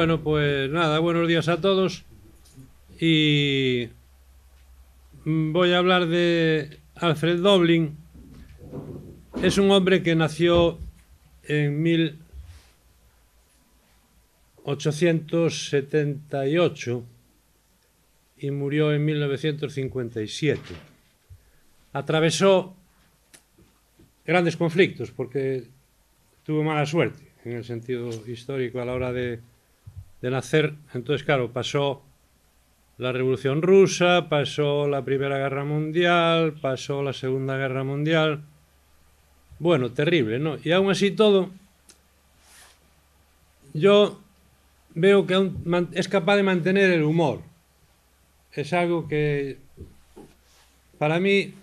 Bueno, pues nada, buenos días a todos. Y voy a hablar de Alfred Doblin. Es un hombre que nació en 1878 y murió en 1957. Atravesó grandes conflictos porque tuvo mala suerte en el sentido histórico a la hora de de nacer. Entonces, claro, pasó la Revolución Rusa, pasó la Primera Guerra Mundial, pasó la Segunda Guerra Mundial. Bueno, terrible, ¿no? Y aún así todo, yo veo que es capaz de mantener el humor. Es algo que, para mí,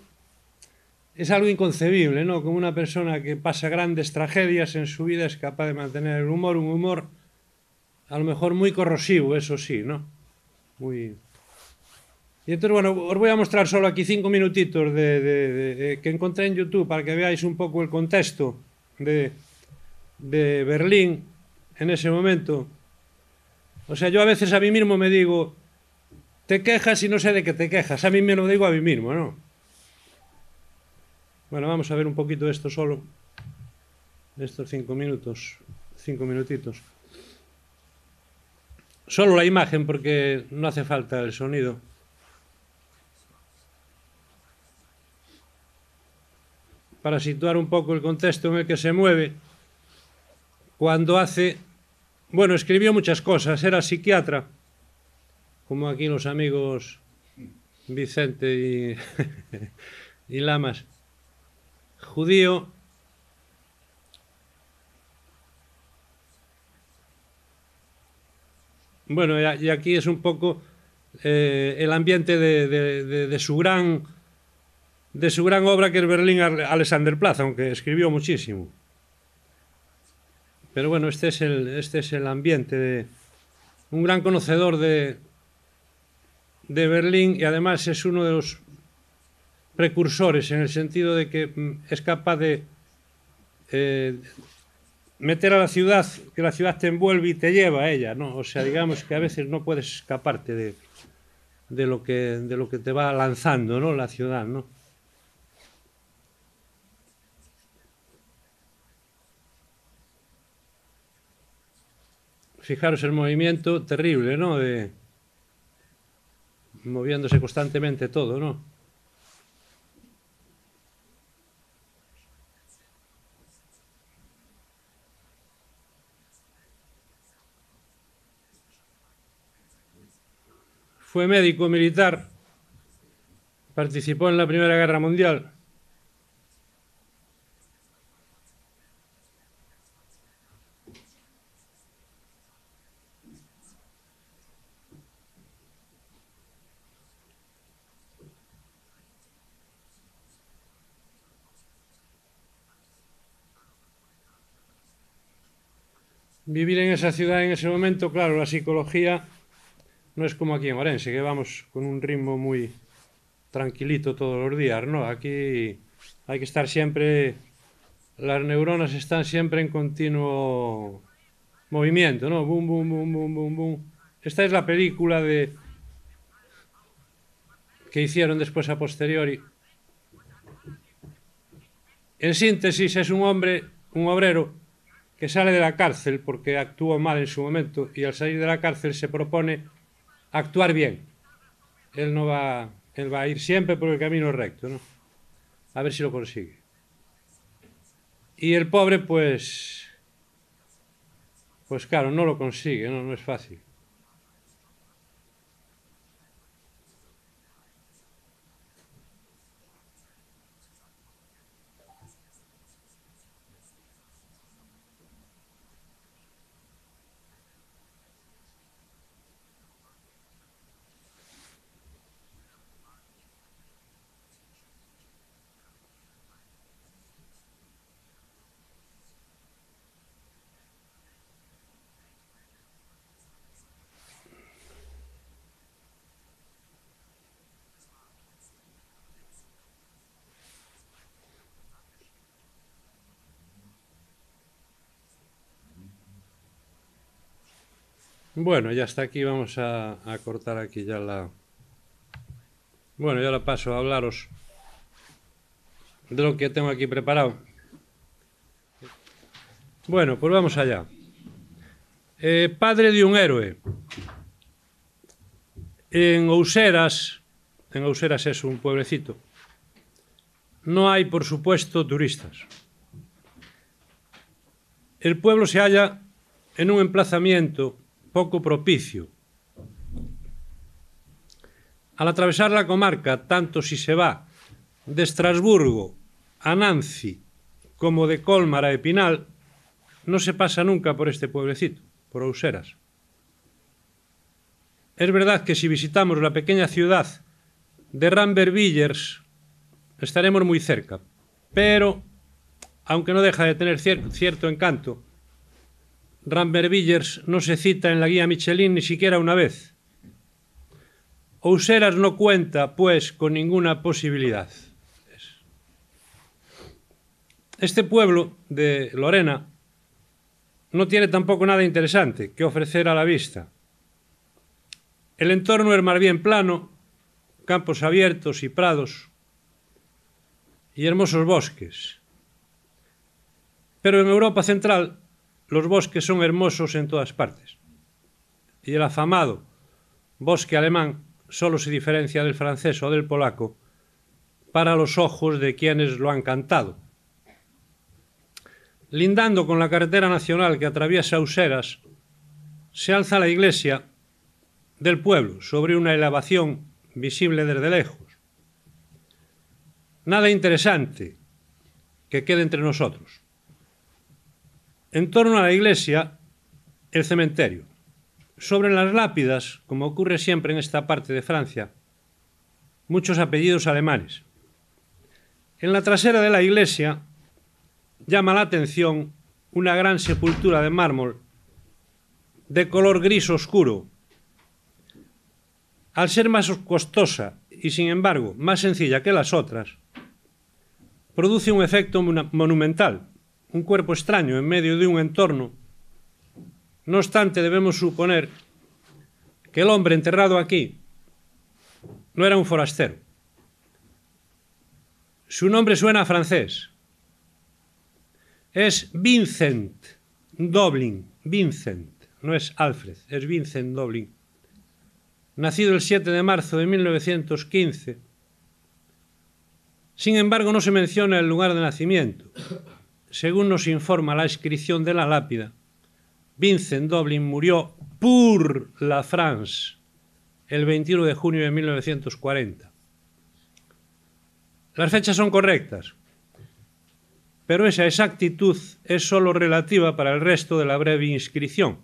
es algo inconcebible, ¿no? Como una persona que pasa grandes tragedias en su vida es capaz de mantener el humor, un humor a lo mejor muy corrosivo, eso sí, ¿no? Muy... Y entonces, bueno, os voy a mostrar solo aquí cinco minutitos de, que encontré en YouTube para que veáis un poco el contexto de, de Berlín en ese momento. O sea, yo a veces a mí mismo me digo, te quejas y no sé de qué te quejas. A mí me lo digo a mí mismo, ¿no? Bueno, vamos a ver un poquito esto solo. Estos cinco minutos, cinco minutitos. Solo la imagen porque no hace falta el sonido. Para situar un poco el contexto en el que se mueve, cuando hace, bueno, escribió muchas cosas, era psiquiatra, como aquí los amigos Vicente y, Lamas, judío, Bueno, y aquí es un poco eh, el ambiente de, su gran de su gran obra que es Berlín Alexander Plaza, aunque escribió muchísimo. Pero bueno, este es el, este es el ambiente de un gran conocedor de, de Berlín y además es uno de los precursores en el sentido de que mm, es capaz de eh, meter a la ciudad, que la ciudad te envuelve y te lleva a ella, ¿no? O sea, digamos que a veces no puedes escaparte de, lo, que, de lo que te va lanzando, ¿no? La ciudad, ¿no? Fijaros el movimiento terrible, ¿no? De, moviéndose constantemente todo, ¿no? fue médico militar, participó en la Primera Guerra Mundial. Vivir en esa ciudad en ese momento, claro, la psicología no es como aquí en Orense, que vamos con un ritmo muy tranquilito todos los días, ¿no? Aquí hay que estar siempre, las neuronas están siempre en continuo movimiento, ¿no? Boom, boom, boom, boom, boom, boom. Esta es la película de que hicieron después a posteriori. En síntesis, es un hombre, un obrero, que sale de la cárcel porque actuó mal en su momento y al salir de la cárcel se propone actuar bien. Él no va, él va a ir siempre por el camino recto, ¿no? A ver si lo consigue. Y el pobre, pues, pues claro, no lo consigue, no, no es fácil. Bueno, ya está aquí. Vamos a, cortar aquí ya la... Bueno, ya la paso a hablaros de lo que tengo aquí preparado. Bueno, pues vamos allá. Eh, padre de un héroe. En Auseras. en Auseras es un pueblecito, no hay, por supuesto, turistas. El pueblo se halla en un emplazamiento poco propicio. Al atravesar la comarca, tanto si se va de Estrasburgo a Nancy como de Colmar a Epinal, no se pasa nunca por este pueblecito, por Auseras. Es verdad que si visitamos la pequeña ciudad de Rambervillers, estaremos muy cerca, pero, aunque no deja de tener cierto encanto, Rambert Villers no se cita en la guía Michelin ni siquiera una vez. Ouseras no cuenta, pues, con ninguna posibilidad. Este pueblo de Lorena no tiene tampoco nada interesante que ofrecer a la vista. El entorno es más bien plano, campos abiertos y prados y hermosos bosques. Pero en Europa Central los bosques son hermosos en todas partes. Y el afamado bosque alemán solo se diferencia del francés o del polaco para los ojos de quienes lo han cantado. Lindando con la carretera nacional que atraviesa Useras, se alza la iglesia del pueblo sobre una elevación visible desde lejos. Nada interesante que quede entre nosotros. En torno a la iglesia, el cementerio. Sobre las lápidas, como ocurre siempre en esta parte de Francia, muchos apellidos alemanes. En la trasera de la iglesia llama la atención una gran sepultura de mármol de color gris oscuro. Al ser más costosa y sin embargo más sencilla que las otras, produce un efecto monumental, un cuerpo extraño en medio de un entorno. No obstante, debemos suponer que el hombre enterrado aquí no era un forastero. Su nombre suena a francés. Es Vincent Doblin. Vincent, no es Alfred, es Vincent Doblin. Nacido el 7 de marzo de 1915. Sin embargo, no se menciona el lugar de nacimiento según nos informa la inscripción de la lápida, Vincent Doblin murió por la France el 21 de junio de 1940. Las fechas son correctas, pero esa exactitud es sólo relativa para el resto de la breve inscripción.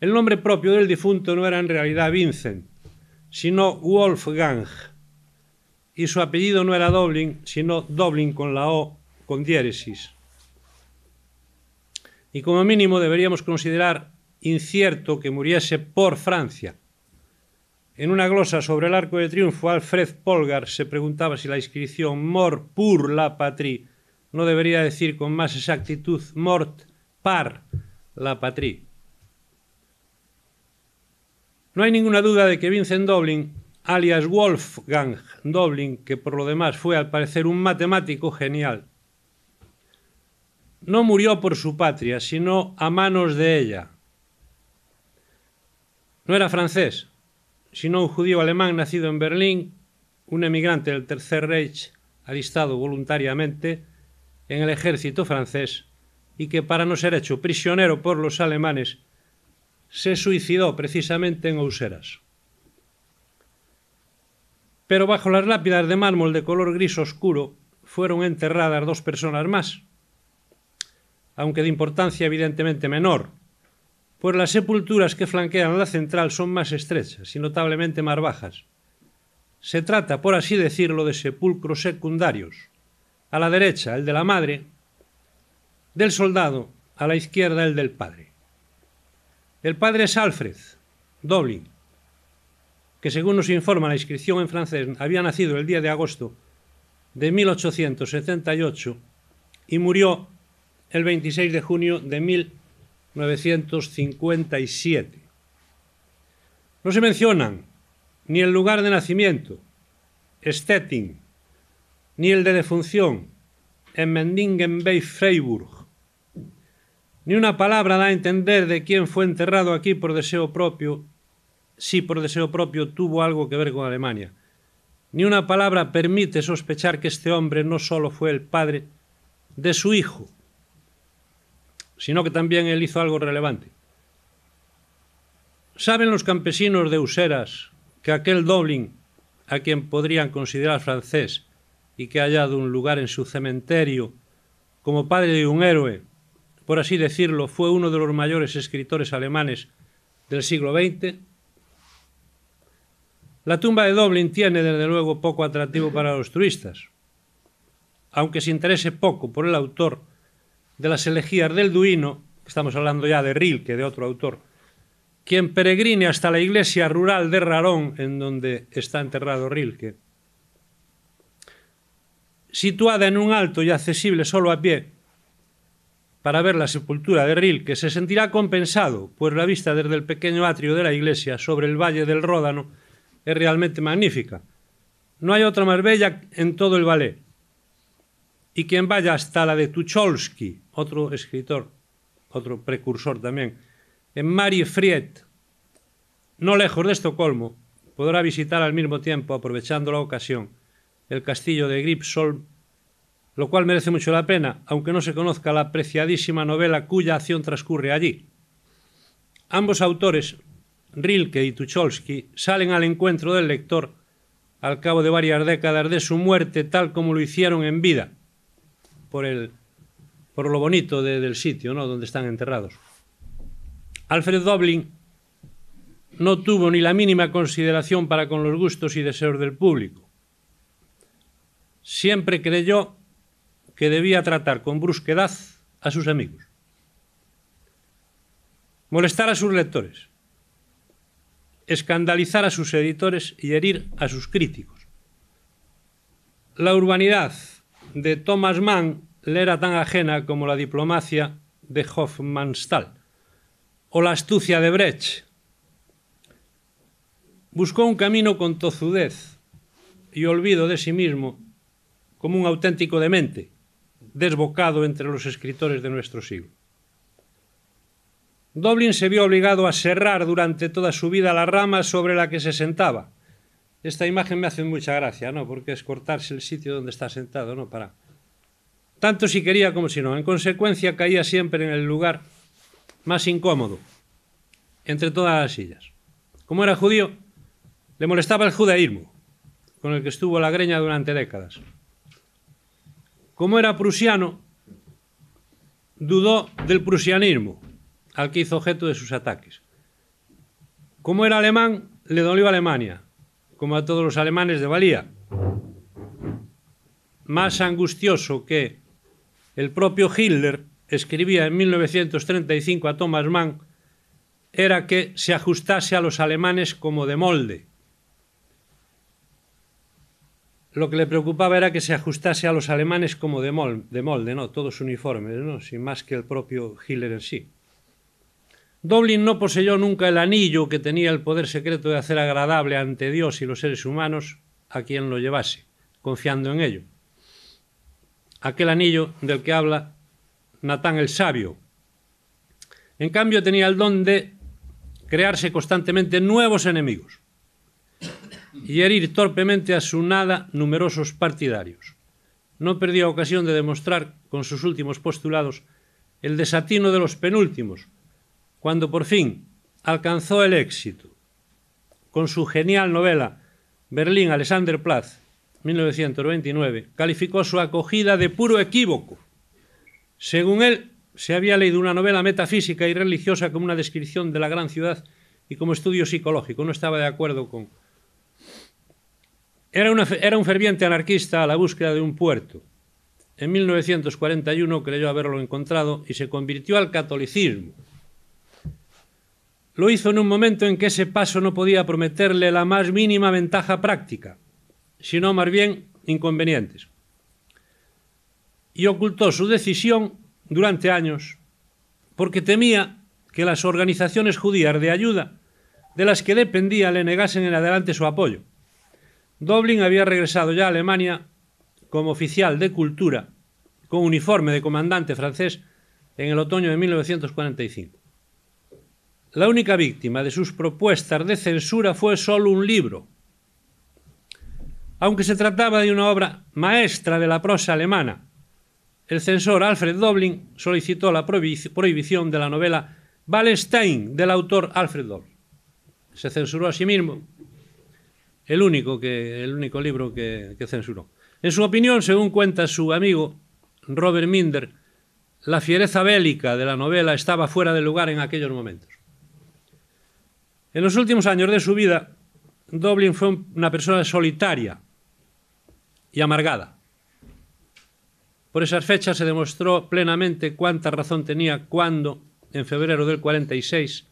El nombre propio del difunto no era en realidad Vincent, sino Wolfgang, y su apellido no era Doblin, sino Doblin con la O con diéresis. Y como mínimo deberíamos considerar incierto que muriese por Francia. En una glosa sobre el arco de triunfo, Alfred Polgar se preguntaba si la inscripción Mor pour la patrie no debería decir con más exactitud Mort par la patrie. No hay ninguna duda de que Vincent Doblin, alias Wolfgang Doblin, que por lo demás fue al parecer un matemático genial, no murió por su patria, sino a manos de ella. No era francés, sino un judío alemán nacido en Berlín, un emigrante del Tercer Reich alistado voluntariamente en el ejército francés y que para no ser hecho prisionero por los alemanes se suicidó precisamente en Auseras. Pero bajo las lápidas de mármol de color gris oscuro fueron enterradas dos personas más, aunque de importancia evidentemente menor, pues las sepulturas que flanquean la central son más estrechas y notablemente más bajas. Se trata, por así decirlo, de sepulcros secundarios. A la derecha el de la madre, del soldado, a la izquierda el del padre. El padre es Alfred Doblin, que según nos informa la inscripción en francés había nacido el día de agosto de 1878 y murió el 26 de junio de 1957. No se mencionan ni el lugar de nacimiento, Stettin, ni el de defunción, en Mendingen bei Freiburg. Ni una palabra da a entender de quién fue enterrado aquí por deseo propio, si por deseo propio tuvo algo que ver con Alemania. Ni una palabra permite sospechar que este hombre no solo fue el padre de su hijo, sino que también él hizo algo relevante. ¿Saben los campesinos de Useras que aquel Doblin, a quien podrían considerar francés y que ha hallado un lugar en su cementerio como padre de un héroe, por así decirlo, fue uno de los mayores escritores alemanes del siglo XX? La tumba de Doblin tiene, desde luego, poco atractivo para los truistas, Aunque se interese poco por el autor, de las elegías del Duino, estamos hablando ya de Rilke, de otro autor, quien peregrine hasta la iglesia rural de Rarón, en donde está enterrado Rilke, situada en un alto y accesible solo a pie, para ver la sepultura de Rilke, se sentirá compensado, pues la vista desde el pequeño atrio de la iglesia sobre el valle del Ródano es realmente magnífica. No hay otra más bella en todo el ballet. Y quien vaya hasta la de Tucholsky, otro escritor, otro precursor también, en eh, Marie Friet, no lejos de Estocolmo, podrá visitar al mismo tiempo, aprovechando la ocasión, el castillo de Gripsholm, lo cual merece mucho la pena, aunque no se conozca la apreciadísima novela cuya acción transcurre allí. Ambos autores, Rilke y Tucholsky, salen al encuentro del lector al cabo de varias décadas de su muerte, tal como lo hicieron en vida, por el por lo bonito del sitio ¿no? donde están enterrados. Alfred Doblin no tuvo ni la mínima consideración para con los gustos y deseos del público. Siempre creyó que debía tratar con brusquedad a sus amigos, molestar a sus lectores, escandalizar a sus editores y herir a sus críticos. La urbanidad de Thomas Mann le era tan ajena como la diplomacia de Hofmannsthal o la astucia de Brecht. Buscó un camino con tozudez y olvido de sí mismo como un auténtico demente, desbocado entre los escritores de nuestro siglo. Doblin se vio obligado a serrar durante toda su vida la rama sobre la que se sentaba. Esta imagen me hace mucha gracia, ¿no? Porque es cortarse el sitio donde está sentado, ¿no? Para tanto si quería como si no. En consecuencia, caía siempre en el lugar más incómodo, entre todas las sillas. Como era judío, le molestaba el judaísmo, con el que estuvo la greña durante décadas. Como era prusiano, dudó del prusianismo, al que hizo objeto de sus ataques. Como era alemán, le dolió a Alemania, como a todos los alemanes de valía. Más angustioso que el propio Hitler escribía en 1935 a Thomas Mann era que se ajustase a los alemanes como de molde. Lo que le preocupaba era que se ajustase a los alemanes como de molde, ¿no? todos uniformes, sin más que el propio Hitler en sí. Doblin no poseyó nunca el anillo que tenía el poder secreto de hacer agradable ante Dios y los seres humanos a quien lo llevase, confiando en ello aquel anillo del que habla Natán el sabio. En cambio tenía el don de crearse constantemente nuevos enemigos y herir torpemente a su nada numerosos partidarios. No perdía ocasión de demostrar con sus últimos postulados el desatino de los penúltimos, cuando por fin alcanzó el éxito. Con su genial novela Berlín Alexanderplatz, 1929, calificó su acogida de puro equívoco. Según él, se había leído una novela metafísica y religiosa como una descripción de la gran ciudad y como estudio psicológico. No estaba de acuerdo con... Era, era un ferviente anarquista a la búsqueda de un puerto. En 1941 creyó haberlo encontrado y se convirtió al catolicismo. Lo hizo en un momento en que ese paso no podía prometerle la más mínima ventaja práctica sino más bien inconvenientes. Y ocultó su decisión durante años porque temía que las organizaciones judías de ayuda de las que dependía le negasen en adelante su apoyo. Doblin había regresado ya a Alemania como oficial de cultura con uniforme de comandante francés en el otoño de 1945. La única víctima de sus propuestas de censura fue solo un libro, aunque se trataba de una obra maestra de la prosa alemana. El censor Alfred Doblin solicitó la prohibición de la novela Wallenstein del autor Alfred Doblin. Se censuró a sí mismo, el único, libro que, que censuró. En su opinión, según cuenta su amigo Robert Minder, la fiereza bélica de la novela estaba fuera de lugar en aquellos momentos. En los últimos años de su vida, Doblin fue una persona solitaria, y amargada. Por esas fechas se demostró plenamente cuánta razón tenía cuando, en febrero del 46,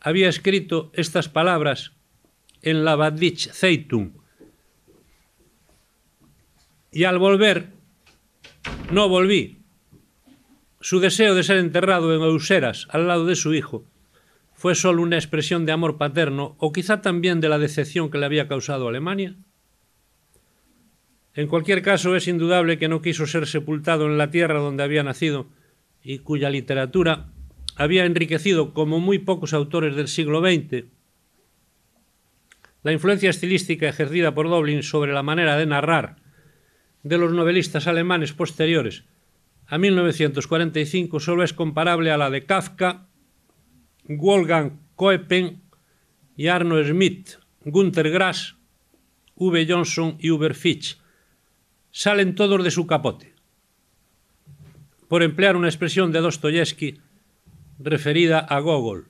había escrito estas palabras en la Baddich Zeitung. Y al volver, no volví. Su deseo de ser enterrado en Euseras, al lado de su hijo, fue solo una expresión de amor paterno o quizá también de la decepción que le había causado Alemania. En cualquier caso, es indudable que no quiso ser sepultado en la tierra donde había nacido y cuya literatura había enriquecido, como muy pocos autores del siglo XX, la influencia estilística ejercida por Doblin sobre la manera de narrar de los novelistas alemanes posteriores a 1945 solo es comparable a la de Kafka, Wolfgang Koepen y Arno Schmidt, Günter Grass, V. Johnson y Uber Fitch, salen todos de su capote. Por emplear una expresión de Dostoyevsky referida a Gogol.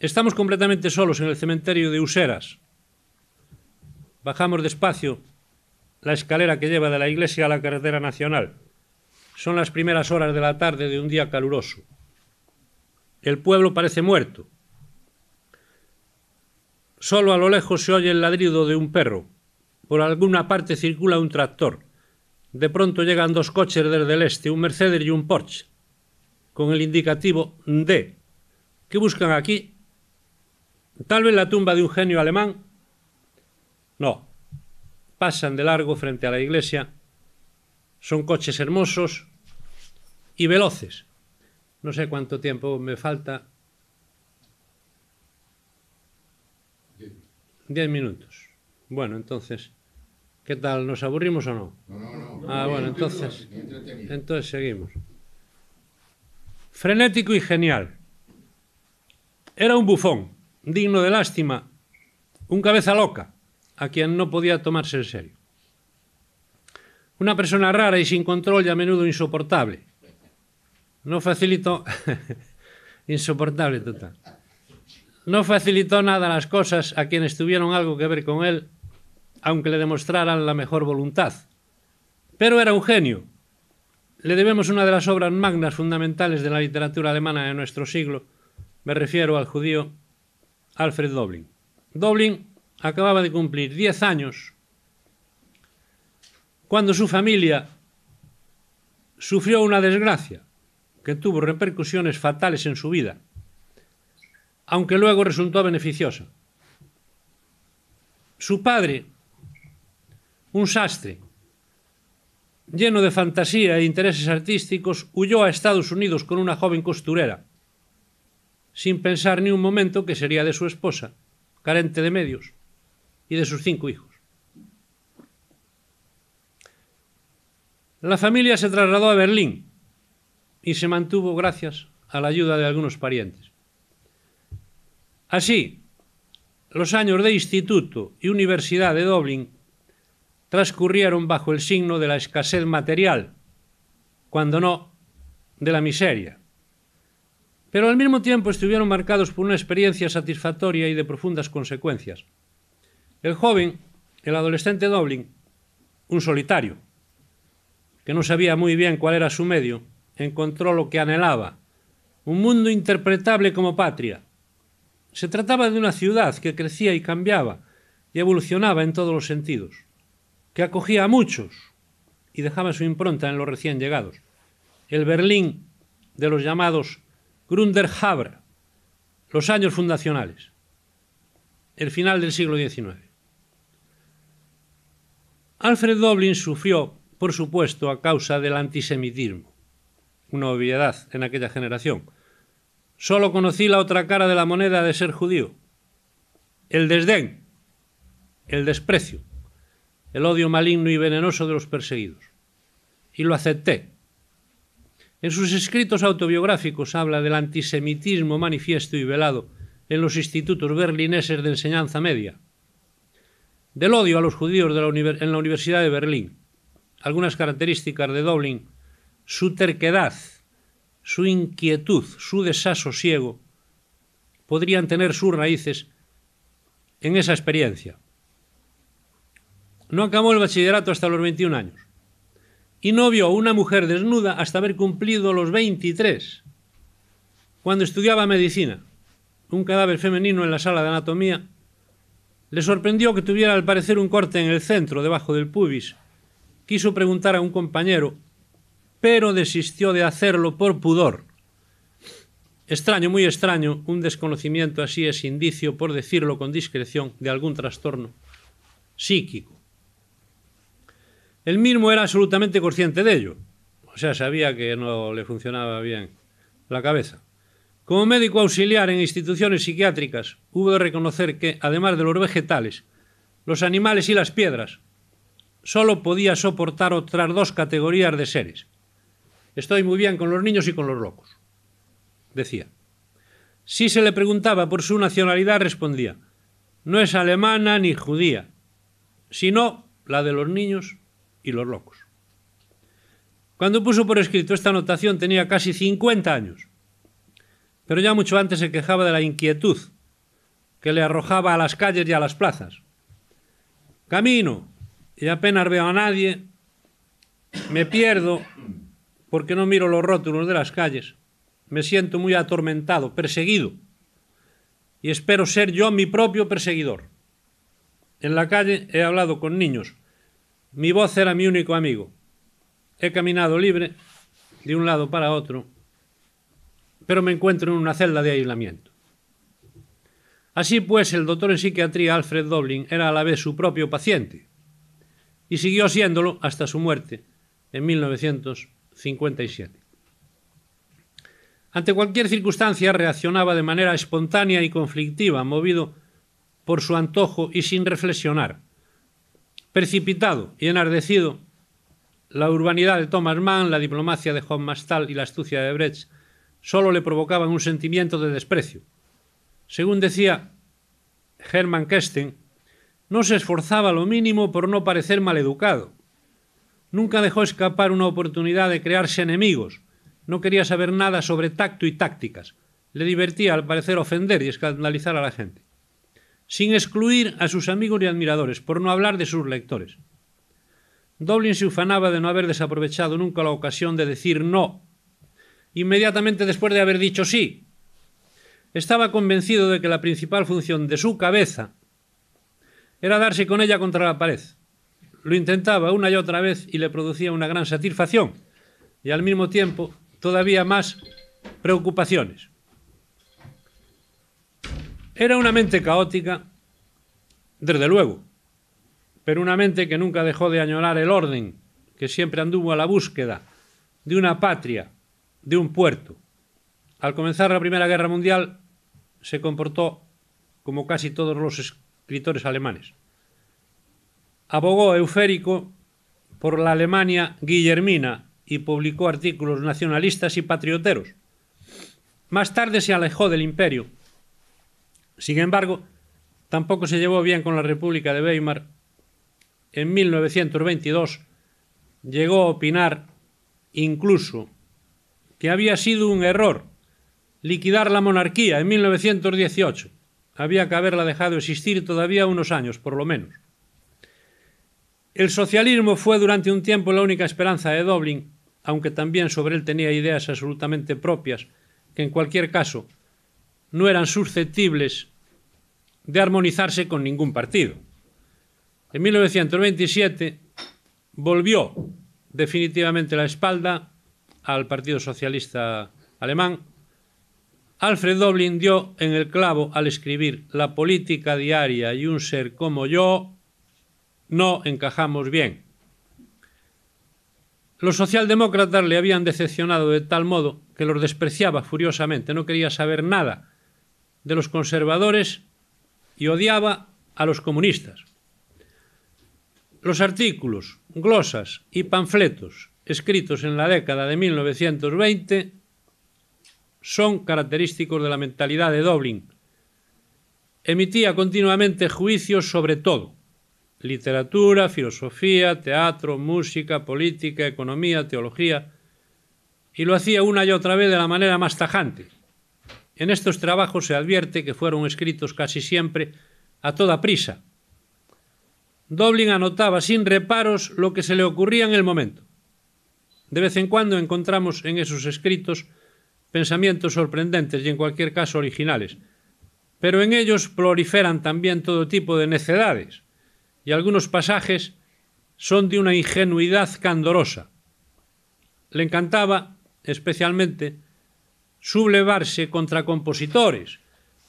Estamos completamente solos en el cementerio de Useras. Bajamos despacio la escalera que lleva de la iglesia a la carretera nacional. Son las primeras horas de la tarde de un día caluroso. El pueblo parece muerto. Solo a lo lejos se oye el ladrido de un perro. Por alguna parte circula un tractor. De pronto llegan dos coches desde el este, un Mercedes y un Porsche, con el indicativo D. ¿Qué buscan aquí? Tal vez la tumba de un genio alemán. No. Pasan de largo frente a la iglesia. Son coches hermosos y veloces. No sé cuánto tiempo me falta. Diez minutos. Bueno, entonces ¿Qué tal? ¿Nos aburrimos o no? No, no, no. Ah, bueno, entonces. Entonces seguimos. Frenético y genial. Era un bufón, digno de lástima, un cabeza loca, a quien no podía tomarse en serio. Una persona rara y sin control y a menudo insoportable. No facilitó. insoportable total. No facilitó nada las cosas a quienes tuvieron algo que ver con él aunque le demostraran la mejor voluntad. Pero era un genio. Le debemos una de las obras magnas fundamentales de la literatura alemana de nuestro siglo. Me refiero al judío Alfred Doblin. Doblin acababa de cumplir 10 años cuando su familia sufrió una desgracia que tuvo repercusiones fatales en su vida, aunque luego resultó beneficiosa. Su padre un sastre, lleno de fantasía e intereses artísticos, huyó a Estados Unidos con una joven costurera, sin pensar ni un momento que sería de su esposa, carente de medios, y de sus cinco hijos. La familia se trasladó a Berlín y se mantuvo gracias a la ayuda de algunos parientes. Así, los años de instituto y universidad de Dublín transcurrieron bajo el signo de la escasez material, cuando no de la miseria. Pero al mismo tiempo estuvieron marcados por una experiencia satisfactoria y de profundas consecuencias. El joven, el adolescente dobling un solitario, que no sabía muy bien cuál era su medio, encontró lo que anhelaba, un mundo interpretable como patria. Se trataba de una ciudad que crecía y cambiaba y evolucionaba en todos los sentidos que acogía a muchos y dejaba su impronta en los recién llegados. El Berlín de los llamados Grunderhaber, los años fundacionales, el final del siglo XIX. Alfred Doblin sufrió, por supuesto, a causa del antisemitismo, una obviedad en aquella generación. Solo conocí la otra cara de la moneda de ser judío, el desdén, el desprecio, el odio maligno y venenoso de los perseguidos. Y lo acepté. En sus escritos autobiográficos habla del antisemitismo manifiesto y velado en los institutos berlineses de enseñanza media, del odio a los judíos en la Universidad de Berlín, algunas características de Doblin, su terquedad, su inquietud, su desasosiego, podrían tener sus raíces en esa experiencia no acabó el bachillerato hasta los 21 años y no vio a una mujer desnuda hasta haber cumplido los 23, cuando estudiaba medicina. Un cadáver femenino en la sala de anatomía le sorprendió que tuviera al parecer un corte en el centro, debajo del pubis. Quiso preguntar a un compañero, pero desistió de hacerlo por pudor. Extraño, muy extraño, un desconocimiento así es indicio, por decirlo con discreción, de algún trastorno psíquico. Él mismo era absolutamente consciente de ello. O sea, sabía que no le funcionaba bien la cabeza. Como médico auxiliar en instituciones psiquiátricas, hubo de reconocer que, además de los vegetales, los animales y las piedras, solo podía soportar otras dos categorías de seres. Estoy muy bien con los niños y con los locos, decía. Si se le preguntaba por su nacionalidad, respondía, no es alemana ni judía, sino la de los niños y los locos. Cuando puso por escrito esta anotación tenía casi 50 años, pero ya mucho antes se quejaba de la inquietud que le arrojaba a las calles y a las plazas. Camino y apenas veo a nadie, me pierdo porque no miro los rótulos de las calles, me siento muy atormentado, perseguido, y espero ser yo mi propio perseguidor. En la calle he hablado con niños mi voz era mi único amigo. He caminado libre de un lado para otro, pero me encuentro en una celda de aislamiento. Así pues, el doctor en psiquiatría Alfred Doblin era a la vez su propio paciente y siguió siéndolo hasta su muerte en 1957. Ante cualquier circunstancia reaccionaba de manera espontánea y conflictiva, movido por su antojo y sin reflexionar. Precipitado y enardecido, la urbanidad de Thomas Mann, la diplomacia de John Mastal y la astucia de Brecht solo le provocaban un sentimiento de desprecio. Según decía Hermann Kesten, no se esforzaba lo mínimo por no parecer maleducado. Nunca dejó escapar una oportunidad de crearse enemigos. No quería saber nada sobre tacto y tácticas. Le divertía al parecer ofender y escandalizar a la gente sin excluir a sus amigos y admiradores, por no hablar de sus lectores. Doblin se ufanaba de no haber desaprovechado nunca la ocasión de decir no, inmediatamente después de haber dicho sí. Estaba convencido de que la principal función de su cabeza era darse con ella contra la pared. Lo intentaba una y otra vez y le producía una gran satisfacción y al mismo tiempo todavía más preocupaciones. Era una mente caótica, desde luego, pero una mente que nunca dejó de añorar el orden, que siempre anduvo a la búsqueda de una patria, de un puerto. Al comenzar la Primera Guerra Mundial se comportó como casi todos los escritores alemanes. Abogó euférico por la Alemania guillermina y publicó artículos nacionalistas y patrioteros. Más tarde se alejó del imperio sin embargo, tampoco se llevó bien con la República de Weimar. En 1922 llegó a opinar incluso que había sido un error liquidar la monarquía en 1918. Había que haberla dejado existir todavía unos años, por lo menos. El socialismo fue durante un tiempo la única esperanza de Dublín, aunque también sobre él tenía ideas absolutamente propias, que en cualquier caso no eran susceptibles de armonizarse con ningún partido. En 1927 volvió definitivamente la espalda al Partido Socialista Alemán. Alfred Doblin dio en el clavo al escribir La política diaria y un ser como yo no encajamos bien. Los socialdemócratas le habían decepcionado de tal modo que los despreciaba furiosamente, no quería saber nada de los conservadores y odiaba a los comunistas. Los artículos, glosas y panfletos escritos en la década de 1920 son característicos de la mentalidad de Dublin. Emitía continuamente juicios sobre todo, literatura, filosofía, teatro, música, política, economía, teología, y lo hacía una y otra vez de la manera más tajante, en estos trabajos se advierte que fueron escritos casi siempre a toda prisa. Doblin anotaba sin reparos lo que se le ocurría en el momento. De vez en cuando encontramos en esos escritos pensamientos sorprendentes y en cualquier caso originales, pero en ellos proliferan también todo tipo de necedades, y algunos pasajes son de una ingenuidad candorosa. Le encantaba, especialmente, sublevarse contra compositores,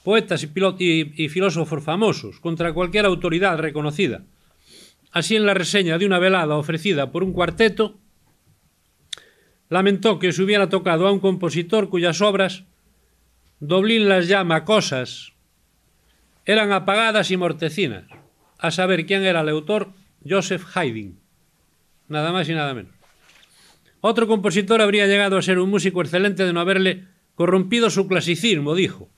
poetas y, filósofos famosos, contra cualquier autoridad reconocida. Así en la reseña de una velada ofrecida por un cuarteto, lamentó que se hubiera tocado a un compositor cuyas obras Doblín las llama cosas, eran apagadas y mortecinas, a saber quién era el autor, Joseph Haydn, nada más y nada menos. Otro compositor habría llegado a ser un músico excelente de no haberle corrompido su clasicismo, dijo,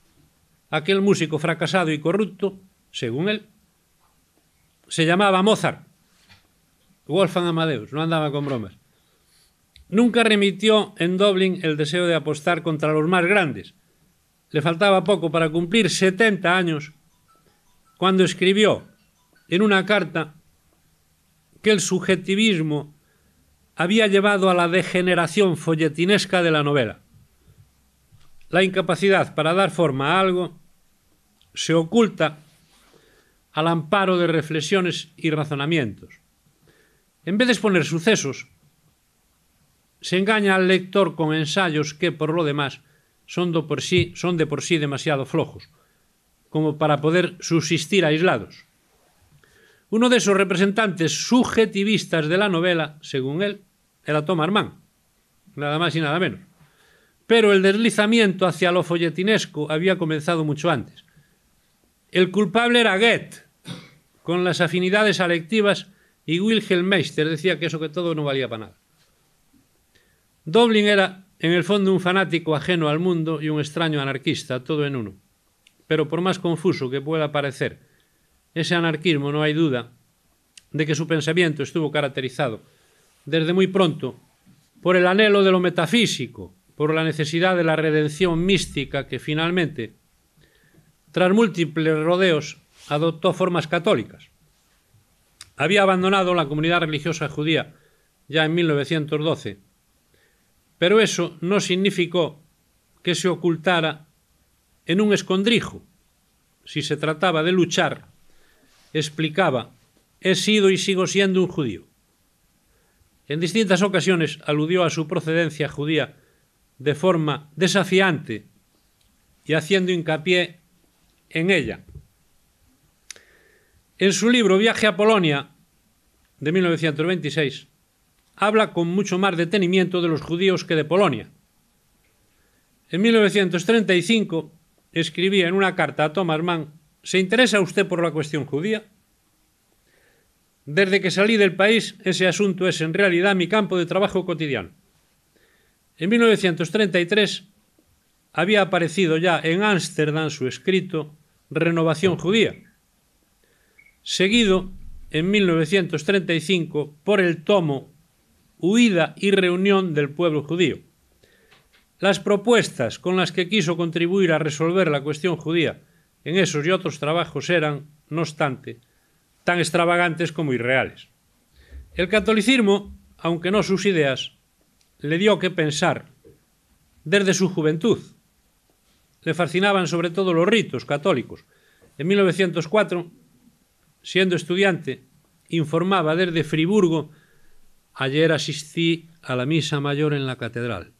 aquel músico fracasado y corrupto, según él, se llamaba Mozart. Wolfgang Amadeus, no andaba con bromas. Nunca remitió en Dublín el deseo de apostar contra los más grandes. Le faltaba poco para cumplir 70 años cuando escribió en una carta que el subjetivismo había llevado a la degeneración folletinesca de la novela. La incapacidad para dar forma a algo se oculta al amparo de reflexiones y razonamientos. En vez de exponer sucesos, se engaña al lector con ensayos que, por lo demás, son de por sí, demasiado flojos, como para poder subsistir aislados. Uno de esos representantes subjetivistas de la novela, según él, era Tom Armand, nada más y nada menos pero el deslizamiento hacia lo folletinesco había comenzado mucho antes. El culpable era Goethe, con las afinidades alectivas, y Wilhelm Meister decía que eso que todo no valía para nada. Doblin era, en el fondo, un fanático ajeno al mundo y un extraño anarquista, todo en uno. Pero por más confuso que pueda parecer, ese anarquismo no hay duda de que su pensamiento estuvo caracterizado desde muy pronto por el anhelo de lo metafísico, por la necesidad de la redención mística que finalmente, tras múltiples rodeos, adoptó formas católicas. Había abandonado la comunidad religiosa judía ya en 1912, pero eso no significó que se ocultara en un escondrijo. Si se trataba de luchar, explicaba, he sido y sigo siendo un judío. En distintas ocasiones aludió a su procedencia judía de forma desafiante y haciendo hincapié en ella. En su libro Viaje a Polonia, de 1926, habla con mucho más detenimiento de los judíos que de Polonia. En 1935 escribía en una carta a Thomas Mann, ¿se interesa usted por la cuestión judía? Desde que salí del país, ese asunto es en realidad mi campo de trabajo cotidiano. En 1933 había aparecido ya en Ámsterdam su escrito Renovación Judía, seguido en 1935 por el tomo Huida y Reunión del Pueblo Judío. Las propuestas con las que quiso contribuir a resolver la cuestión judía en esos y otros trabajos eran, no obstante, tan extravagantes como irreales. El catolicismo, aunque no sus ideas, le dio que pensar desde su juventud. Le fascinaban sobre todo los ritos católicos. En 1904, siendo estudiante, informaba desde Friburgo, ayer asistí a la misa mayor en la catedral.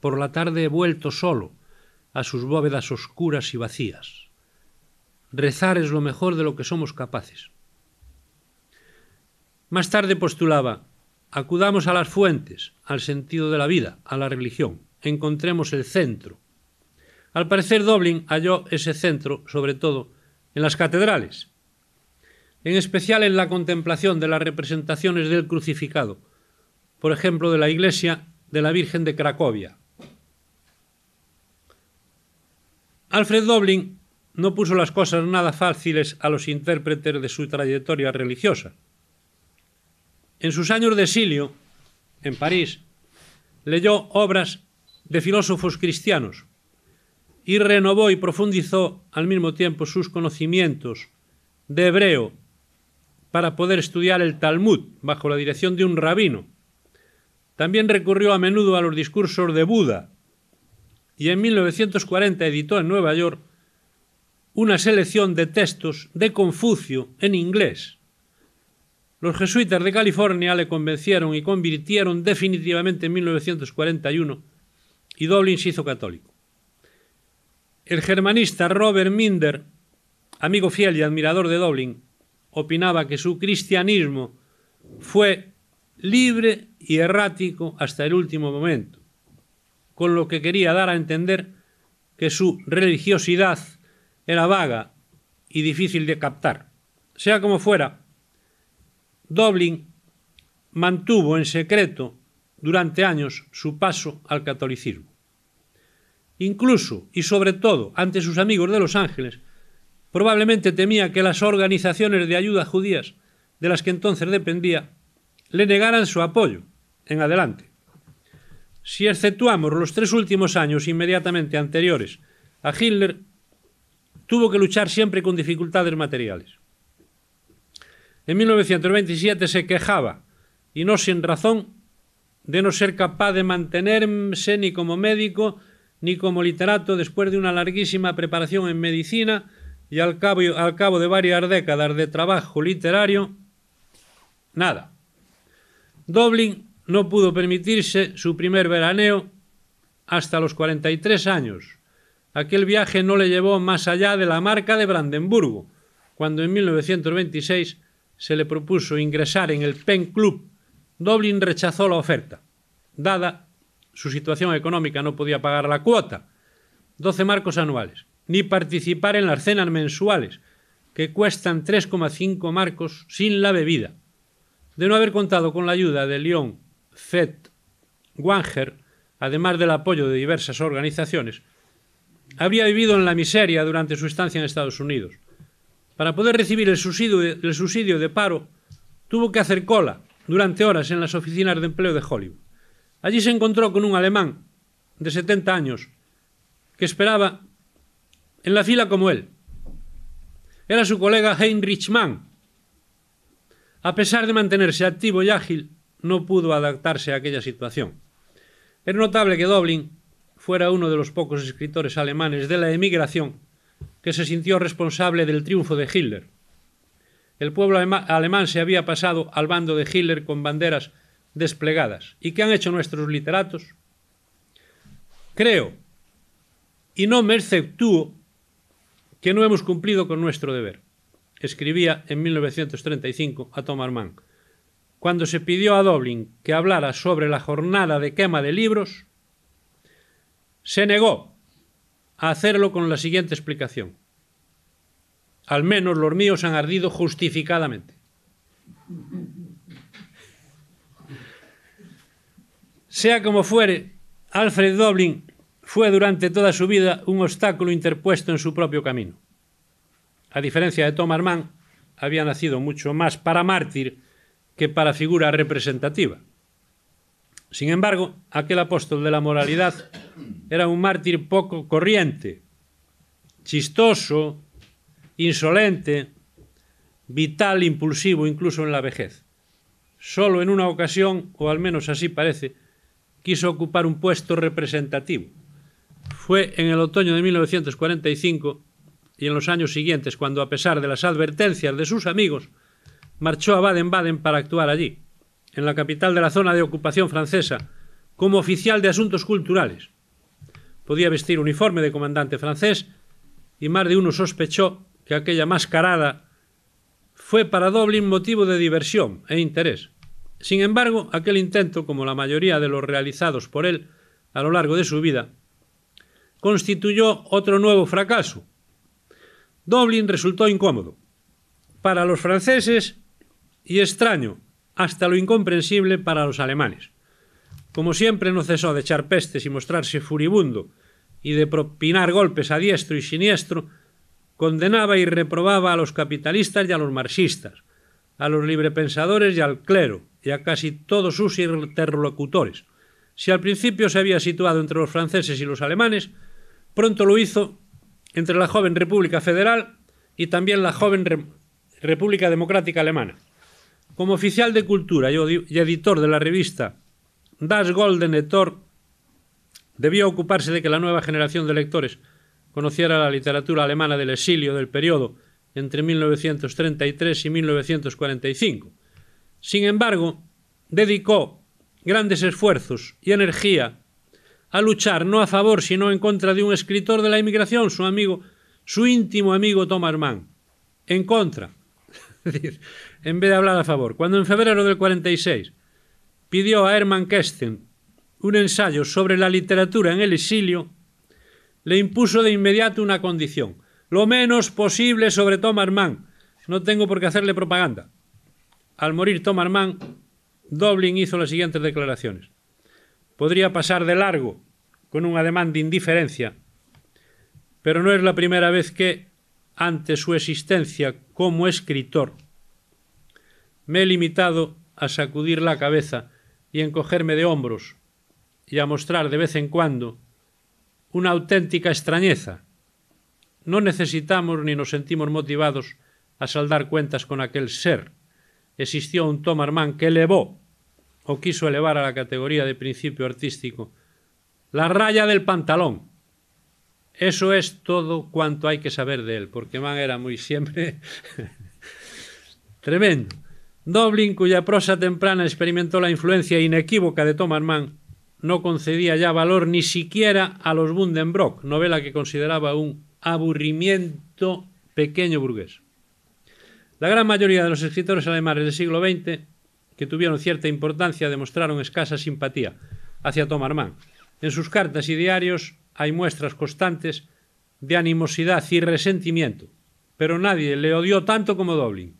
Por la tarde he vuelto solo a sus bóvedas oscuras y vacías. Rezar es lo mejor de lo que somos capaces. Más tarde postulaba, Acudamos a las fuentes, al sentido de la vida, a la religión. Encontremos el centro. Al parecer Doblin halló ese centro, sobre todo, en las catedrales, en especial en la contemplación de las representaciones del crucificado, por ejemplo, de la iglesia de la Virgen de Cracovia. Alfred Doblin no puso las cosas nada fáciles a los intérpretes de su trayectoria religiosa en sus años de exilio, en París, leyó obras de filósofos cristianos y renovó y profundizó al mismo tiempo sus conocimientos de hebreo para poder estudiar el Talmud bajo la dirección de un rabino. También recurrió a menudo a los discursos de Buda y en 1940 editó en Nueva York una selección de textos de Confucio en inglés los jesuitas de California le convencieron y convirtieron definitivamente en 1941 y Doblin se hizo católico. El germanista Robert Minder, amigo fiel y admirador de Doblin, opinaba que su cristianismo fue libre y errático hasta el último momento, con lo que quería dar a entender que su religiosidad era vaga y difícil de captar. Sea como fuera, Doblin mantuvo en secreto durante años su paso al catolicismo. Incluso y sobre todo ante sus amigos de Los Ángeles, probablemente temía que las organizaciones de ayuda judías de las que entonces dependía le negaran su apoyo en adelante. Si exceptuamos los tres últimos años inmediatamente anteriores a Hitler, tuvo que luchar siempre con dificultades materiales. En 1927 se quejaba, y no sin razón, de no ser capaz de mantenerse ni como médico ni como literato después de una larguísima preparación en medicina y al cabo, de varias décadas de trabajo literario, nada. Doblin no pudo permitirse su primer veraneo hasta los 43 años. Aquel viaje no le llevó más allá de la marca de Brandenburgo, cuando en 1926 se le propuso ingresar en el Pen Club, Doblin rechazó la oferta. Dada su situación económica, no podía pagar la cuota, 12 marcos anuales, ni participar en las cenas mensuales, que cuestan 3,5 marcos sin la bebida. De no haber contado con la ayuda de Lyon, FED, Wanger, además del apoyo de diversas organizaciones, habría vivido en la miseria durante su estancia en Estados Unidos para poder recibir el subsidio, de paro, tuvo que hacer cola durante horas en las oficinas de empleo de Hollywood. Allí se encontró con un alemán de 70 años que esperaba en la fila como él. Era su colega Heinrich Mann. A pesar de mantenerse activo y ágil, no pudo adaptarse a aquella situación. Es notable que Doblin fuera uno de los pocos escritores alemanes de la emigración que se sintió responsable del triunfo de Hitler. El pueblo alemán se había pasado al bando de Hitler con banderas desplegadas. ¿Y qué han hecho nuestros literatos? Creo, y no me exceptúo, que no hemos cumplido con nuestro deber, escribía en 1935 a Thomas Mann. Cuando se pidió a Doblin que hablara sobre la jornada de quema de libros, se negó a hacerlo con la siguiente explicación. Al menos los míos han ardido justificadamente. Sea como fuere, Alfred Doblin fue durante toda su vida un obstáculo interpuesto en su propio camino. A diferencia de Thomas Mann, había nacido mucho más para mártir que para figura representativa. Sin embargo, aquel apóstol de la moralidad era un mártir poco corriente, chistoso, insolente, vital, impulsivo, incluso en la vejez. Solo en una ocasión, o al menos así parece, quiso ocupar un puesto representativo. Fue en el otoño de 1945 y en los años siguientes cuando, a pesar de las advertencias de sus amigos, marchó a Baden-Baden para actuar allí en la capital de la zona de ocupación francesa, como oficial de asuntos culturales. Podía vestir uniforme de comandante francés y más de uno sospechó que aquella mascarada fue para Doblin motivo de diversión e interés. Sin embargo, aquel intento, como la mayoría de los realizados por él a lo largo de su vida, constituyó otro nuevo fracaso. Doblin resultó incómodo para los franceses y extraño hasta lo incomprensible para los alemanes. Como siempre no cesó de echar pestes y mostrarse furibundo, y de propinar golpes a diestro y siniestro, condenaba y reprobaba a los capitalistas y a los marxistas, a los librepensadores y al clero, y a casi todos sus interlocutores. Si al principio se había situado entre los franceses y los alemanes, pronto lo hizo entre la joven República Federal y también la joven República Democrática Alemana. Como oficial de cultura y editor de la revista Das Goldene Tor, debió ocuparse de que la nueva generación de lectores conociera la literatura alemana del exilio del periodo entre 1933 y 1945. Sin embargo, dedicó grandes esfuerzos y energía a luchar no a favor sino en contra de un escritor de la inmigración, su amigo, su íntimo amigo Thomas Mann. En contra. en vez de hablar a favor. Cuando en febrero del 46 pidió a Hermann Kesten un ensayo sobre la literatura en el exilio, le impuso de inmediato una condición, lo menos posible sobre Thomas Mann. No tengo por qué hacerle propaganda. Al morir Thomas Mann, Doblin hizo las siguientes declaraciones. Podría pasar de largo, con un ademán de indiferencia, pero no es la primera vez que, ante su existencia como escritor, me he limitado a sacudir la cabeza y encogerme de hombros y a mostrar de vez en cuando una auténtica extrañeza. No necesitamos ni nos sentimos motivados a saldar cuentas con aquel ser. Existió un Tom Armand que elevó o quiso elevar a la categoría de principio artístico la raya del pantalón. Eso es todo cuanto hay que saber de él, porque Mann era muy siempre tremendo. Doblin, cuya prosa temprana experimentó la influencia inequívoca de Thomas Mann, no concedía ya valor ni siquiera a los Bundenbrock, novela que consideraba un aburrimiento pequeño burgués. La gran mayoría de los escritores alemanes del siglo XX, que tuvieron cierta importancia, demostraron escasa simpatía hacia Thomas Mann. En sus cartas y diarios hay muestras constantes de animosidad y resentimiento, pero nadie le odió tanto como Doblin.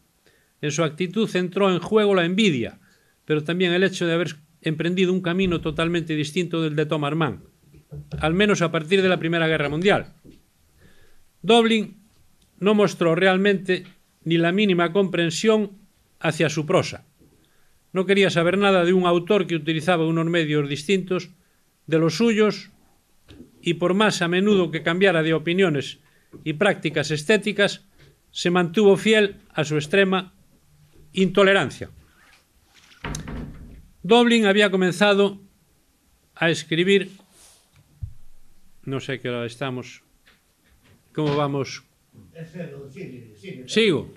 En su actitud entró en juego la envidia, pero también el hecho de haber emprendido un camino totalmente distinto del de Thomas Mann, al menos a partir de la Primera Guerra Mundial. Doblin no mostró realmente ni la mínima comprensión hacia su prosa. No quería saber nada de un autor que utilizaba unos medios distintos de los suyos y por más a menudo que cambiara de opiniones y prácticas estéticas, se mantuvo fiel a su extrema Intolerancia. Doblin había comenzado a escribir, no sé qué hora estamos, cómo vamos. Sigo.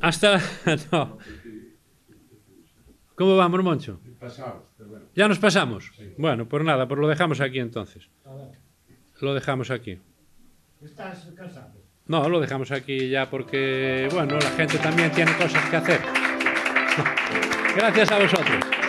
Hasta, no. ¿Cómo vamos, Moncho? Ya nos pasamos. Bueno, pues nada, pues lo dejamos aquí entonces. Lo dejamos aquí. ¿Estás cansado? No, lo dejamos aquí ya porque, bueno, la gente también tiene cosas que hacer. Gracias a vosotros.